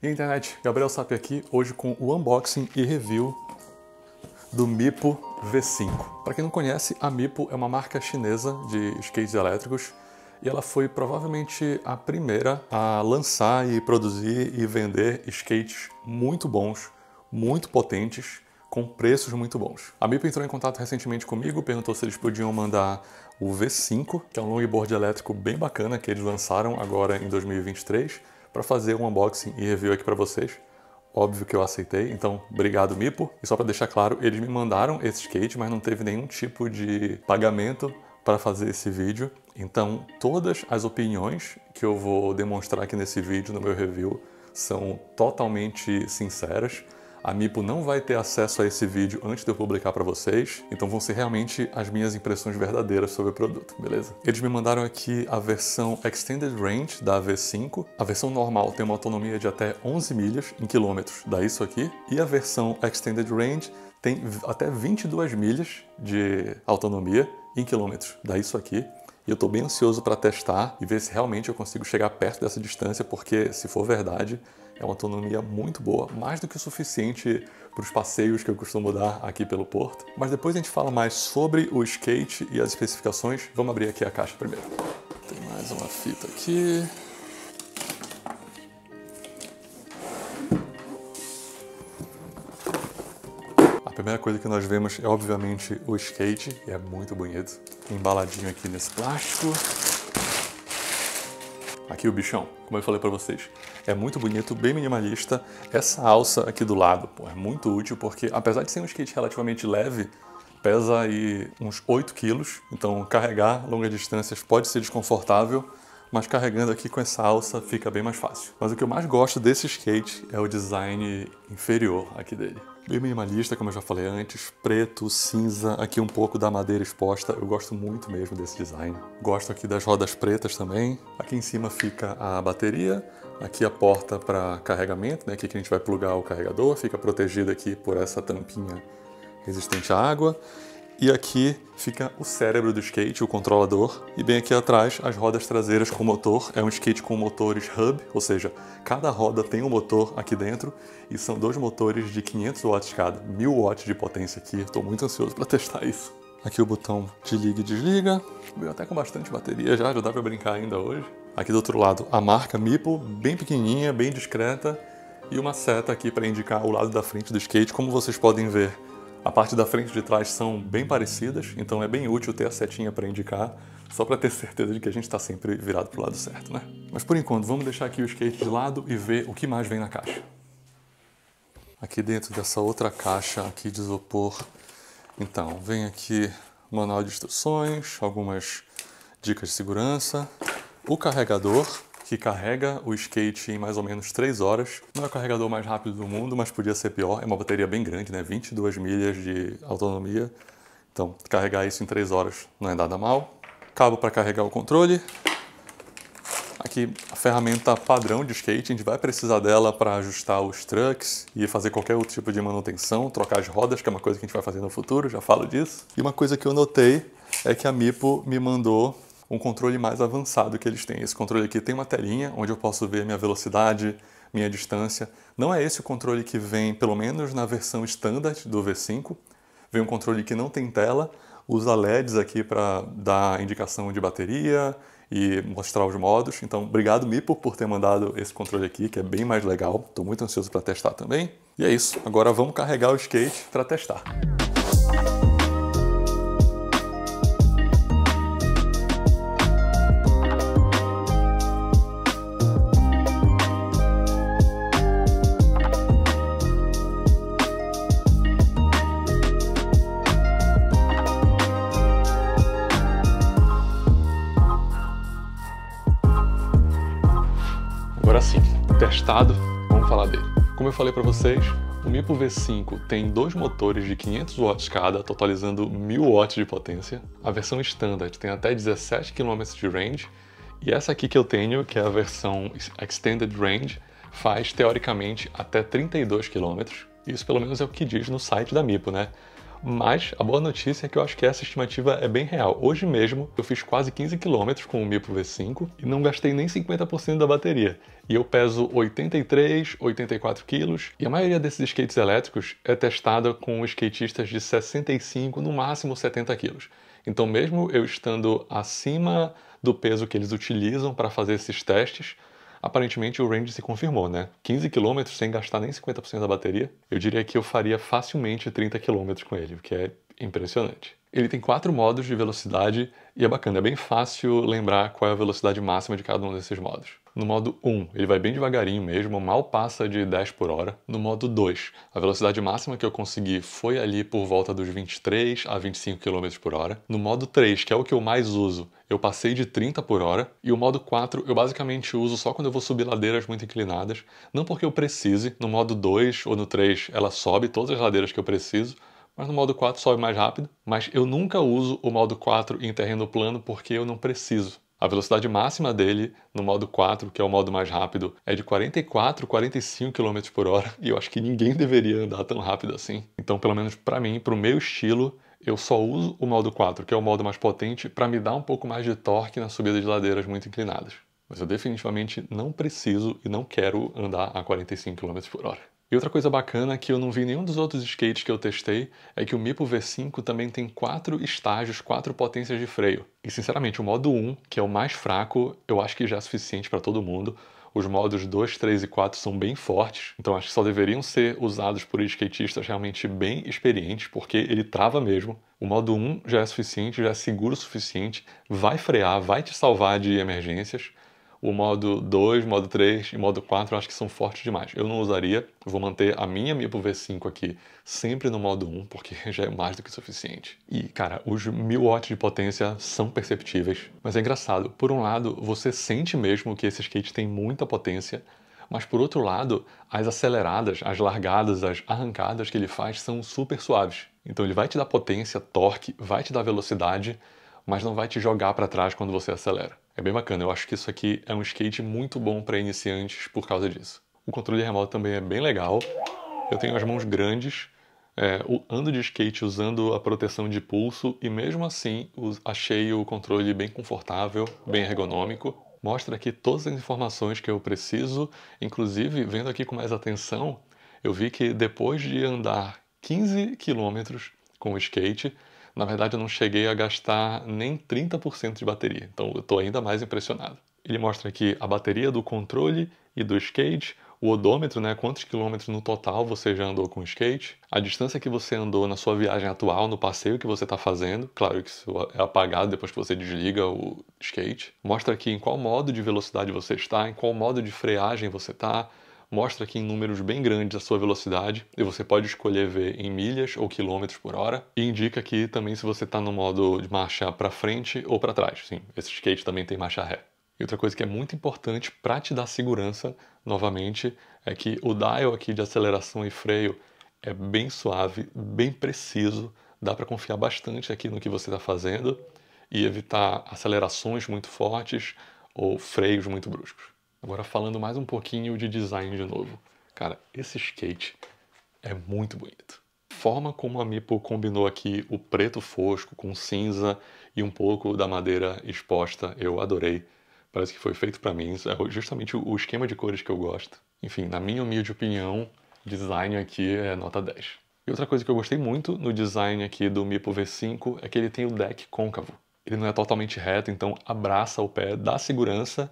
E internet, Gabriel Sapi aqui, hoje com o unboxing e review do Mipo V5. Para quem não conhece, a Mipo é uma marca chinesa de skates elétricos e ela foi provavelmente a primeira a lançar e produzir e vender skates muito bons, muito potentes, com preços muito bons. A Mipo entrou em contato recentemente comigo, perguntou se eles podiam mandar o V5, que é um longboard elétrico bem bacana que eles lançaram agora em 2023 para fazer um unboxing e review aqui para vocês. Óbvio que eu aceitei, então obrigado Mipo. E só para deixar claro, eles me mandaram esse skate, mas não teve nenhum tipo de pagamento para fazer esse vídeo. Então todas as opiniões que eu vou demonstrar aqui nesse vídeo, no meu review, são totalmente sinceras. A Mipo não vai ter acesso a esse vídeo antes de eu publicar para vocês, então vão ser realmente as minhas impressões verdadeiras sobre o produto, beleza? Eles me mandaram aqui a versão Extended Range da AV5. A versão normal tem uma autonomia de até 11 milhas em quilômetros, dá isso aqui. E a versão Extended Range tem até 22 milhas de autonomia em quilômetros, dá isso aqui. E eu estou bem ansioso para testar e ver se realmente eu consigo chegar perto dessa distância, porque se for verdade, é uma autonomia muito boa, mais do que o suficiente para os passeios que eu costumo dar aqui pelo Porto. Mas depois a gente fala mais sobre o skate e as especificações. Vamos abrir aqui a caixa primeiro. Tem mais uma fita aqui. A primeira coisa que nós vemos é obviamente o skate, e é muito bonito. Embaladinho aqui nesse plástico aqui o bichão, como eu falei para vocês. É muito bonito, bem minimalista. Essa alça aqui do lado pô, é muito útil porque, apesar de ser um skate relativamente leve, pesa aí uns 8 quilos, então carregar longas distâncias pode ser desconfortável, mas carregando aqui com essa alça fica bem mais fácil. Mas o que eu mais gosto desse skate é o design inferior aqui dele. Bem minimalista, como eu já falei antes, preto, cinza, aqui um pouco da madeira exposta, eu gosto muito mesmo desse design. Gosto aqui das rodas pretas também. Aqui em cima fica a bateria, aqui a porta para carregamento, né? aqui que a gente vai plugar o carregador, fica protegida aqui por essa tampinha resistente à água. E aqui fica o cérebro do skate, o controlador, e bem aqui atrás as rodas traseiras com motor. É um skate com motores hub, ou seja, cada roda tem um motor aqui dentro e são dois motores de 500 watts cada, 1000 watts de potência aqui. Estou muito ansioso para testar isso. Aqui o botão de liga e desliga. Veio até com bastante bateria já, já dá para brincar ainda hoje. Aqui do outro lado a marca Mipo, bem pequenininha, bem discreta, e uma seta aqui para indicar o lado da frente do skate, como vocês podem ver. A parte da frente e de trás são bem parecidas, então é bem útil ter a setinha para indicar, só para ter certeza de que a gente está sempre virado para o lado certo, né? Mas por enquanto, vamos deixar aqui o skate de lado e ver o que mais vem na caixa. Aqui dentro dessa outra caixa aqui de isopor, então, vem aqui o manual de instruções, algumas dicas de segurança, o carregador, que carrega o skate em mais ou menos 3 horas. Não é o carregador mais rápido do mundo, mas podia ser pior. É uma bateria bem grande, né? 22 milhas de autonomia. Então, carregar isso em 3 horas não é nada mal. Cabo para carregar o controle. Aqui a ferramenta padrão de skate, a gente vai precisar dela para ajustar os trucks e fazer qualquer outro tipo de manutenção, trocar as rodas, que é uma coisa que a gente vai fazer no futuro, já falo disso. E uma coisa que eu notei é que a Mipo me mandou um controle mais avançado que eles têm. Esse controle aqui tem uma telinha onde eu posso ver minha velocidade, minha distância. Não é esse o controle que vem, pelo menos na versão standard do V5. Vem um controle que não tem tela, usa LEDs aqui para dar indicação de bateria e mostrar os modos. Então, obrigado Mipo por ter mandado esse controle aqui, que é bem mais legal. Estou muito ansioso para testar também. E é isso, agora vamos carregar o skate para testar. resultado, vamos falar dele. Como eu falei para vocês, o Mipo V5 tem dois motores de 500 watts cada, totalizando 1000 watts de potência. A versão standard tem até 17 km de range, e essa aqui que eu tenho, que é a versão extended range, faz teoricamente até 32 km. Isso pelo menos é o que diz no site da Mipo, né? Mas a boa notícia é que eu acho que essa estimativa é bem real. Hoje mesmo eu fiz quase 15 km com o Mipo V5 e não gastei nem 50% da bateria. E eu peso 83, 84 quilos. E a maioria desses skates elétricos é testada com skatistas de 65, no máximo 70 quilos. Então, mesmo eu estando acima do peso que eles utilizam para fazer esses testes, aparentemente o range se confirmou, né? 15 km sem gastar nem 50% da bateria, eu diria que eu faria facilmente 30 km com ele, o que é impressionante. Ele tem quatro modos de velocidade e é bacana, é bem fácil lembrar qual é a velocidade máxima de cada um desses modos. No modo 1, ele vai bem devagarinho mesmo, mal passa de 10 por hora. No modo 2, a velocidade máxima que eu consegui foi ali por volta dos 23 a 25 km por hora. No modo 3, que é o que eu mais uso, eu passei de 30 por hora. E o modo 4 eu basicamente uso só quando eu vou subir ladeiras muito inclinadas. Não porque eu precise, no modo 2 ou no 3 ela sobe todas as ladeiras que eu preciso, mas no modo 4 sobe mais rápido. Mas eu nunca uso o modo 4 em terreno plano porque eu não preciso. A velocidade máxima dele no modo 4, que é o modo mais rápido, é de 44, 45 km por hora, e eu acho que ninguém deveria andar tão rápido assim. Então, pelo menos para mim, para o meu estilo, eu só uso o modo 4, que é o modo mais potente, para me dar um pouco mais de torque na subida de ladeiras muito inclinadas. Mas eu definitivamente não preciso e não quero andar a 45 km por hora. E outra coisa bacana que eu não vi em nenhum dos outros skates que eu testei é que o Mipo V5 também tem quatro estágios, quatro potências de freio. E sinceramente, o modo 1, que é o mais fraco, eu acho que já é suficiente para todo mundo. Os modos 2, 3 e 4 são bem fortes, então acho que só deveriam ser usados por skatistas realmente bem experientes, porque ele trava mesmo. O modo 1 já é suficiente, já é seguro o suficiente, vai frear, vai te salvar de emergências o modo 2, modo 3 e modo 4 eu acho que são fortes demais. Eu não usaria, vou manter a minha Mipo V5 aqui sempre no modo 1, porque já é mais do que suficiente. E, cara, os 1000 watts de potência são perceptíveis, mas é engraçado. Por um lado, você sente mesmo que esse skate tem muita potência, mas por outro lado, as aceleradas, as largadas, as arrancadas que ele faz são super suaves. Então ele vai te dar potência, torque, vai te dar velocidade, mas não vai te jogar para trás quando você acelera. É bem bacana, eu acho que isso aqui é um skate muito bom para iniciantes por causa disso. O controle remoto também é bem legal, eu tenho as mãos grandes, é, ando de skate usando a proteção de pulso e mesmo assim achei o controle bem confortável, bem ergonômico. Mostra aqui todas as informações que eu preciso, inclusive vendo aqui com mais atenção, eu vi que depois de andar 15 quilômetros com o skate, na verdade, eu não cheguei a gastar nem 30% de bateria, então eu estou ainda mais impressionado. Ele mostra aqui a bateria do controle e do skate, o odômetro, né, quantos quilômetros no total você já andou com o skate, a distância que você andou na sua viagem atual, no passeio que você está fazendo, claro que isso é apagado depois que você desliga o skate, mostra aqui em qual modo de velocidade você está, em qual modo de freagem você está, mostra aqui em números bem grandes a sua velocidade e você pode escolher ver em milhas ou quilômetros por hora e indica aqui também se você está no modo de marcha para frente ou para trás. Sim, esse skate também tem marcha ré. E outra coisa que é muito importante para te dar segurança, novamente, é que o dial aqui de aceleração e freio é bem suave, bem preciso, dá para confiar bastante aqui no que você está fazendo e evitar acelerações muito fortes ou freios muito bruscos. Agora falando mais um pouquinho de design de novo. Cara, esse skate é muito bonito. Forma como a Mipo combinou aqui o preto fosco com cinza e um pouco da madeira exposta, eu adorei. Parece que foi feito para mim, é justamente o esquema de cores que eu gosto. Enfim, na minha humilde opinião, design aqui é nota 10. E outra coisa que eu gostei muito no design aqui do Mipo V5 é que ele tem o deck côncavo. Ele não é totalmente reto, então abraça o pé, dá segurança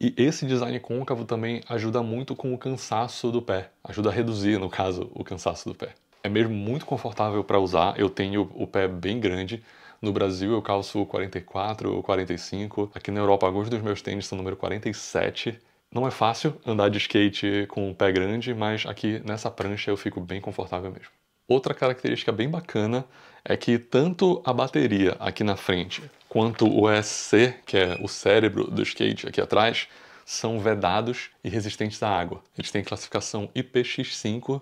e esse design côncavo também ajuda muito com o cansaço do pé, ajuda a reduzir, no caso, o cansaço do pé. É mesmo muito confortável para usar, eu tenho o pé bem grande. No Brasil eu calço 44 ou 45, aqui na Europa alguns dos meus tênis são número 47. Não é fácil andar de skate com o pé grande, mas aqui nessa prancha eu fico bem confortável mesmo. Outra característica bem bacana é que tanto a bateria aqui na frente quanto o ESC, que é o cérebro do skate aqui atrás, são vedados e resistentes à água. Eles têm classificação IPX5,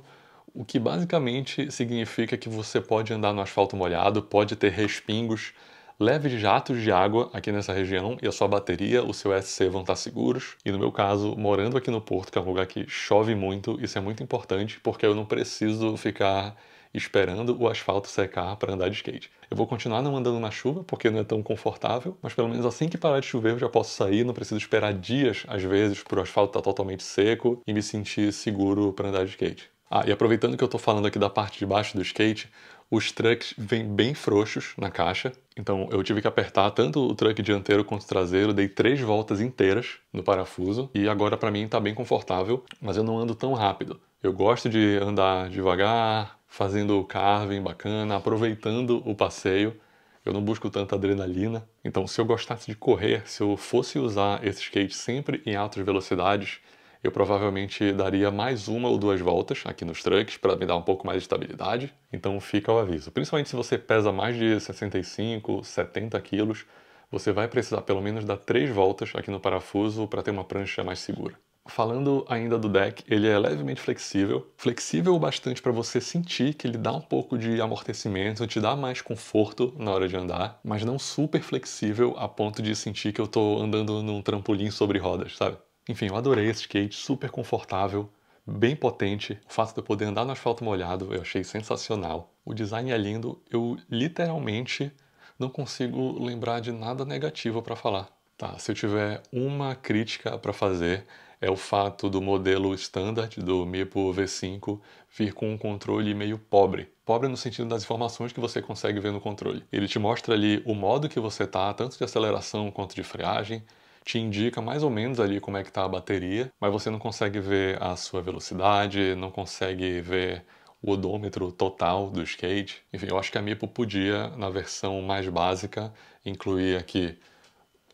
o que basicamente significa que você pode andar no asfalto molhado, pode ter respingos, leves jatos de água aqui nessa região e a sua bateria, o seu SC vão estar seguros. E no meu caso, morando aqui no Porto, que é um lugar que chove muito, isso é muito importante porque eu não preciso ficar esperando o asfalto secar para andar de skate. Eu vou continuar não andando na chuva, porque não é tão confortável, mas pelo menos assim que parar de chover eu já posso sair, não preciso esperar dias, às vezes, para o asfalto estar tá totalmente seco e me sentir seguro para andar de skate. Ah, e aproveitando que eu estou falando aqui da parte de baixo do skate, os trucks vêm bem frouxos na caixa, então eu tive que apertar tanto o truck dianteiro quanto o traseiro, dei três voltas inteiras no parafuso e agora para mim está bem confortável, mas eu não ando tão rápido. Eu gosto de andar devagar, fazendo carving bacana, aproveitando o passeio. Eu não busco tanta adrenalina. Então, se eu gostasse de correr, se eu fosse usar esse skate sempre em altas velocidades, eu provavelmente daria mais uma ou duas voltas aqui nos trucks para me dar um pouco mais de estabilidade. Então, fica o aviso. Principalmente se você pesa mais de 65, 70 quilos, você vai precisar pelo menos dar três voltas aqui no parafuso para ter uma prancha mais segura. Falando ainda do deck, ele é levemente flexível, flexível o bastante para você sentir que ele dá um pouco de amortecimento, te dá mais conforto na hora de andar, mas não super flexível a ponto de sentir que eu estou andando num trampolim sobre rodas, sabe? Enfim, eu adorei esse skate, super confortável, bem potente. O fato de eu poder andar no asfalto molhado eu achei sensacional. O design é lindo, eu literalmente não consigo lembrar de nada negativo para falar. Tá, se eu tiver uma crítica para fazer, é o fato do modelo standard do MIPO V5 vir com um controle meio pobre. Pobre no sentido das informações que você consegue ver no controle. Ele te mostra ali o modo que você tá, tanto de aceleração quanto de freagem, te indica mais ou menos ali como é que tá a bateria, mas você não consegue ver a sua velocidade, não consegue ver o odômetro total do skate. Enfim, eu acho que a MIPO podia, na versão mais básica, incluir aqui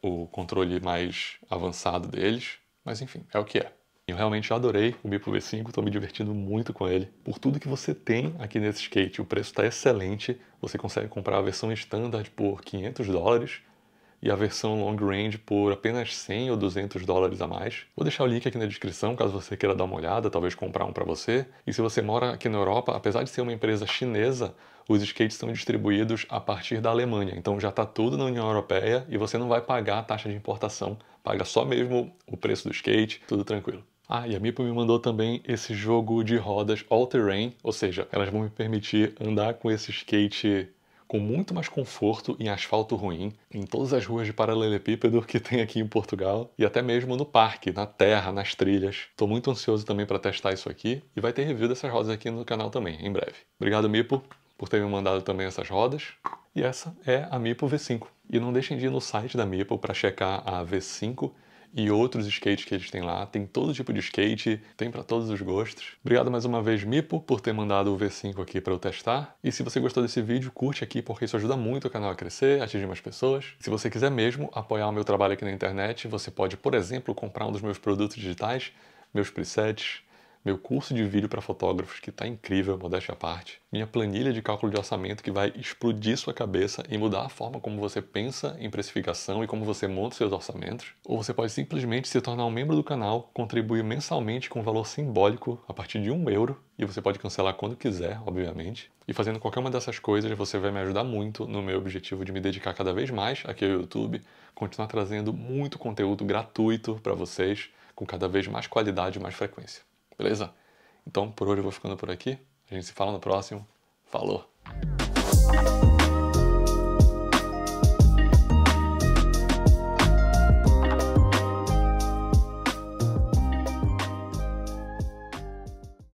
o controle mais avançado deles, mas enfim, é o que é. Eu realmente adorei o Bipo V5, estou me divertindo muito com ele. Por tudo que você tem aqui nesse skate, o preço está excelente. Você consegue comprar a versão standard por 500 dólares, e a versão long range por apenas 100 ou 200 dólares a mais. Vou deixar o link aqui na descrição caso você queira dar uma olhada, talvez comprar um para você. E se você mora aqui na Europa, apesar de ser uma empresa chinesa, os skates são distribuídos a partir da Alemanha. Então já está tudo na União Europeia e você não vai pagar a taxa de importação, paga só mesmo o preço do skate, tudo tranquilo. Ah, e a Mipo me mandou também esse jogo de rodas all-terrain, ou seja, elas vão me permitir andar com esse skate com muito mais conforto em asfalto ruim, em todas as ruas de paralelepípedo que tem aqui em Portugal e até mesmo no parque, na terra, nas trilhas. Estou muito ansioso também para testar isso aqui e vai ter review dessas rodas aqui no canal também, em breve. Obrigado, Mipo, por ter me mandado também essas rodas. E essa é a Mipo V5. E não deixem de ir no site da Mipo para checar a V5 e outros skates que eles têm lá. Tem todo tipo de skate, tem para todos os gostos. Obrigado mais uma vez, Mipo, por ter mandado o V5 aqui para eu testar. E se você gostou desse vídeo, curte aqui porque isso ajuda muito o canal a crescer, atingir mais pessoas. Se você quiser mesmo apoiar o meu trabalho aqui na internet, você pode, por exemplo, comprar um dos meus produtos digitais, meus presets, meu curso de vídeo para fotógrafos, que está incrível, modéstia à parte, minha planilha de cálculo de orçamento que vai explodir sua cabeça e mudar a forma como você pensa em precificação e como você monta seus orçamentos, ou você pode simplesmente se tornar um membro do canal, contribuir mensalmente com um valor simbólico a partir de um euro, e você pode cancelar quando quiser, obviamente. E fazendo qualquer uma dessas coisas, você vai me ajudar muito no meu objetivo de me dedicar cada vez mais aqui ao YouTube, continuar trazendo muito conteúdo gratuito para vocês, com cada vez mais qualidade e mais frequência. Beleza? Então por hoje eu vou ficando por aqui. A gente se fala no próximo. Falou!